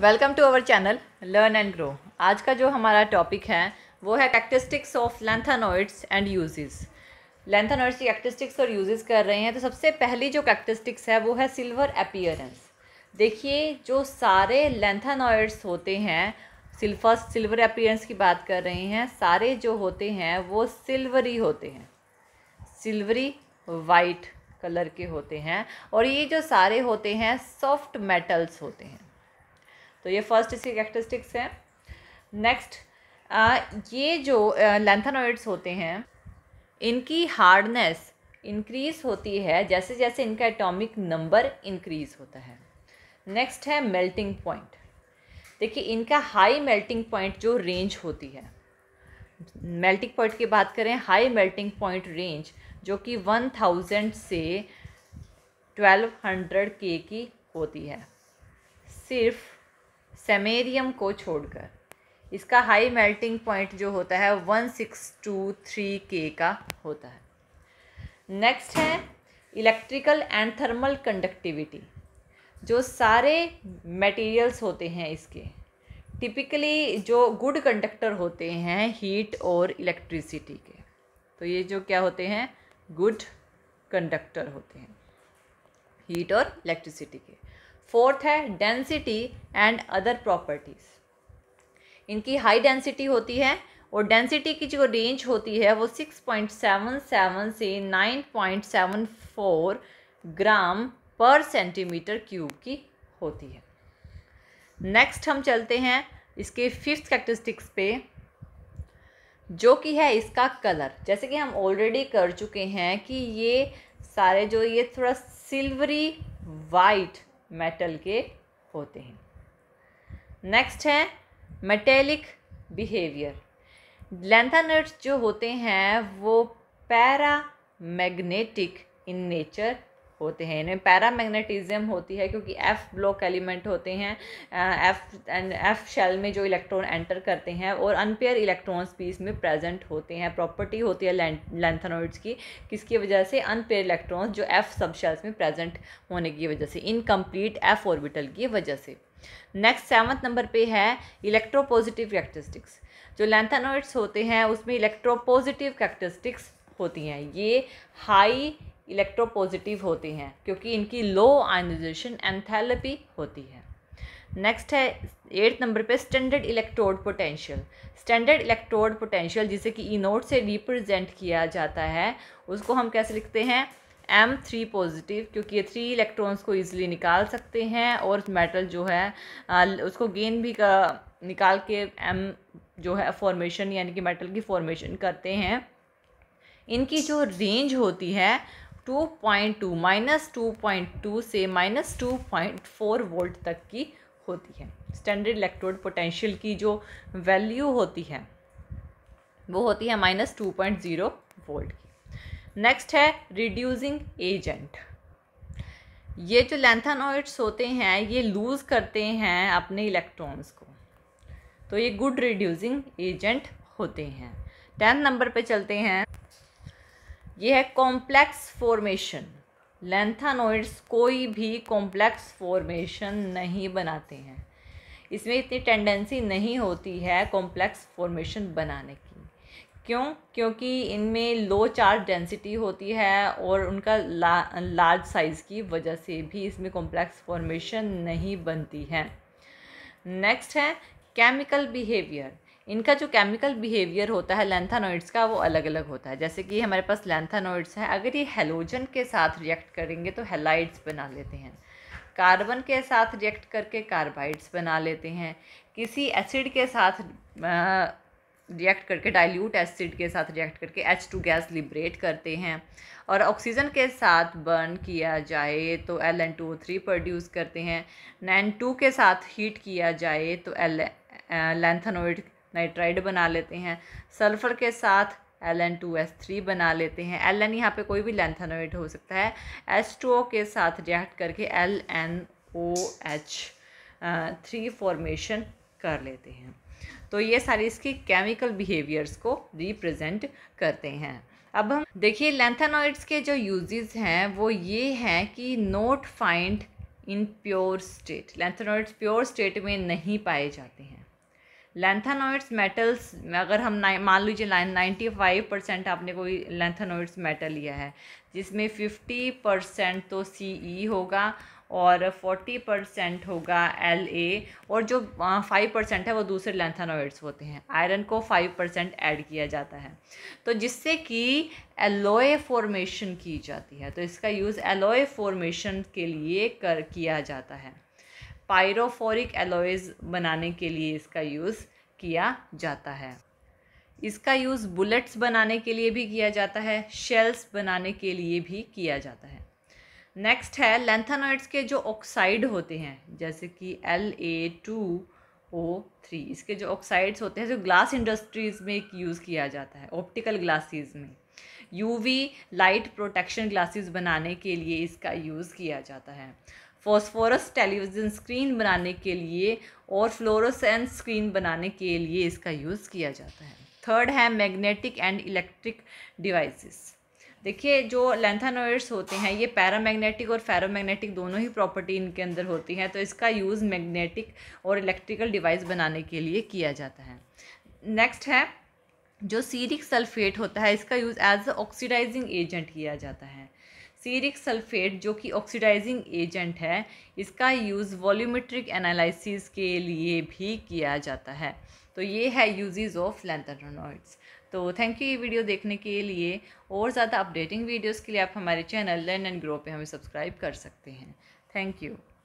welcome to our channel learn and grow आज का जो हमारा टॉपिक है वो है characteristics of lanthanoids and uses lanthanoids की कैक्टिस्टिक्स और यूजेस कर रहे हैं तो सबसे पहली जो कैक्टिस्टिक्स है वो है सिल्वर अपीयरेंस देखिए जो सारे लेंथानोइड्स होते हैं फर्स्ट सिल्वर अपीयरेंस की बात कर रहे हैं सारे जो होते हैं वो सिल्वरी होते हैं सिल्वरी वाइट कलर के होते हैं और ये जो सारे होते हैं सॉफ्ट मेटल्स होते हैं तो ये फर्स्ट इसकी कैरेक्टरिस्टिक्स हैं नेक्स्ट ये जो लेंथानोइड्स होते हैं इनकी हार्डनेस इंक्रीज़ होती है जैसे जैसे इनका एटॉमिक नंबर इंक्रीज़ होता है नेक्स्ट है मेल्टिंग पॉइंट देखिए इनका हाई मेल्टिंग पॉइंट जो रेंज होती है मेल्टिंग पॉइंट की बात करें हाई मेल्टिंग पॉइंट रेंज जो कि वन थाउजेंड से ट्वेल्व हंड्रेड के की होती है सिर्फ सेमेरियम को छोड़कर इसका हाई मेल्टिंग पॉइंट जो होता है वन सिक्स टू थ्री के का होता है नेक्स्ट है इलेक्ट्रिकल एंड थर्मल कंडक्टिविटी जो सारे मटेरियल्स होते हैं इसके टिपिकली जो गुड कंडक्टर होते हैं हीट और इलेक्ट्रिसिटी के तो ये जो क्या होते हैं गुड कंडक्टर होते हैं हीट और इलेक्ट्रिसिटी के फोर्थ है डेंसिटी एंड अदर प्रॉपर्टीज़ इनकी हाई डेंसिटी होती है और डेंसिटी की जो रेंज होती है वो 6.77 से 9.74 ग्राम पर सेंटीमीटर क्यूब की होती है नेक्स्ट हम चलते हैं इसके फिफ्थ कैरेक्टरिस्टिक्स पे जो कि है इसका कलर जैसे कि हम ऑलरेडी कर चुके हैं कि ये सारे जो ये थोड़ा सिल्वरी वाइट मेटल के होते हैं नेक्स्ट है मेटेलिक बिहेवियर लेंथानर्ट्स जो होते हैं वो पैरा मैग्नेटिक इन नेचर होते हैं इनमें पैरामैग्नेटिज्म होती है क्योंकि एफ ब्लॉक एलिमेंट होते हैं एफ एंड एफ शेल में जो इलेक्ट्रॉन एंटर करते हैं और अनपेयर इलेक्ट्रॉन्स भी इसमें प्रेजेंट होते हैं प्रॉपर्टी होती है लेंथनोइड्स की किसकी वजह से अनपेयर इलेक्ट्रॉन्स जो एफ सब शेल्स में प्रेजेंट होने की वजह से इनकम्प्लीट एफ ऑर्बिटल की वजह से नेक्स्ट सेवन्थ नंबर पे है इलेक्ट्रोपॉजिटिव कैरेक्टरिस्टिक्स जो लेंथनोइड्स होते हैं उसमें इलेक्ट्रोपोजिटिव कैरेक्टरिस्टिक्स होती हैं ये हाई इलेक्ट्रोपॉजिटिव होती हैं क्योंकि इनकी लो आयनाइजेशन एंथैलेपी होती है नेक्स्ट है एट्थ नंबर पे standard electrode potential standard electrode potential जिसे कि नोट से रिप्रेजेंट किया जाता है उसको हम कैसे लिखते हैं एम थ्री पॉजिटिव क्योंकि ये थ्री इलेक्ट्रॉन्स को ईजिली निकाल सकते हैं और मेटल जो है उसको गेन भी का, निकाल के एम जो है फॉर्मेशन यानी कि मेटल की फॉर्मेशन करते हैं इनकी जो रेंज होती है two point two minus two point two से minus two point four volt तक की होती है स्टैंडर्ड इलेक्ट्रोड पोटेंशियल की जो वैल्यू होती है वो होती है minus two point zero volt की नेक्स्ट है रिड्यूजिंग एजेंट ये जो लेंथानोइड्स होते हैं ये लूज़ करते हैं अपने इलेक्ट्रॉन्स को तो ये गुड रिड्यूजिंग एजेंट होते हैं टेंथ नंबर पे चलते हैं ये है कॉम्प्लेक्स फॉर्मेशन लेंथानोइड्स कोई भी कॉम्प्लेक्स फॉर्मेशन नहीं बनाते हैं इसमें इतनी टेंडेंसी नहीं होती है कॉम्प्लेक्स फॉर्मेशन बनाने की क्यों क्योंकि इनमें लो चार्ज डेंसिटी होती है और उनका ला, लार्ज साइज़ की वजह से भी इसमें कॉम्प्लेक्स फॉर्मेशन नहीं बनती है नेक्स्ट है केमिकल बिहेवियर इनका जो केमिकल बिहेवियर होता है लेंथानोइड्स का वो अलग अलग होता है जैसे कि हमारे पास लेंथानोइड्स हैं अगर ये हेलोजन के साथ रिएक्ट करेंगे तो हेलाइड्स बना लेते हैं कार्बन के साथ रिएक्ट करके कार्बाइड्स बना लेते हैं किसी एसिड के साथ रिएक्ट करके डाइल्यूट एसिड के साथ रिएक्ट करके एच टू गैस लिबरेट करते हैं और ऑक्सीजन के साथ बर्न किया जाए तो L N two three produce करते हैं नैन टू के साथ हीट किया जाए तो एल लेंथनोइड नाइट्राइड बना लेते हैं सल्फ़र के साथ L N two S three बना लेते हैं एल एन यहाँ पर कोई भी लेंथानोइड हो सकता है एस टू ओ के साथ रिएक्ट करके L N O H three formation कर लेते हैं तो ये सारी इसकी केमिकल बिहेवियर्स को रिप्रेजेंट करते हैं अब हम देखिए लेंथानॉइड्स के जो यूजेस हैं वो ये हैं कि not find in pure state lanthanoids pure state में नहीं पाए जाते हैं लेंथानोइड्स मेटल्स अगर हम मान लीजिए नाइन्टी फाइव परसेंट आपने कोई लेंथानोइड्स मेटल लिया है जिसमें फिफ्टी परसेंट तो सी ई e होगा और फोर्टी परसेंट होगा एल ए और जो फाइव परसेंट है वो दूसरे लेंथानोइड्स होते हैं आयरन को फाइव परसेंट ऐड किया जाता है तो जिससे कि एलोए फॉर्मेशन की जाती है तो इसका यूज़ एलोए फॉर्मेशन के लिए कर किया जाता है पायरोफोरिक एलोइज बनाने के लिए इसका यूज़ किया जाता है इसका यूज़ बुलेट्स बनाने के लिए भी किया जाता है शेल्स बनाने के लिए भी किया जाता है नेक्स्ट है लेंथानॉइड्स के जो ऑक्साइड होते हैं जैसे कि L A two O three इसके जो ऑक्साइड्स होते हैं जो ग्लास इंडस्ट्रीज़ में यूज़ किया जाता है ऑप्टिकल ग्लासेस में यूवी लाइट प्रोटेक्शन ग्लासेस बनाने के लिए इसका यूज़ किया जाता है फॉस्फोरस टेलीविज़न स्क्रीन बनाने के लिए और फ्लोरोसेंस स्क्रीन बनाने के लिए इसका यूज़ किया जाता है थर्ड है मैग्नेटिक एंड इलेक्ट्रिक डिवाइसेस देखिए जो लेंथानोइड्स होते हैं ये पैरामैग्नेटिक और फेरोमैग्नेटिक दोनों ही प्रॉपर्टी इनके अंदर होती है तो इसका यूज़ मैग्नेटिक और इलेक्ट्रिकल डिवाइस बनाने के लिए किया जाता है नेक्स्ट है जो सीरिक सल्फेट होता है इसका use as a oxidising agent किया जाता है सीरिक सल्फेट जो कि ऑक्सीडाइजिंग एजेंट है इसका यूज़ वॉल्यूमेट्रिक एनालिसिस के लिए भी किया जाता है तो ये है यूजेज ऑफ लैंथेनोइड्स तो थैंक यू ये वीडियो देखने के लिए और ज़्यादा अपडेटिंग वीडियोज़ के लिए आप हमारे चैनल लर्न एंड ग्रो पे हमें सब्सक्राइब कर सकते हैं थैंक यू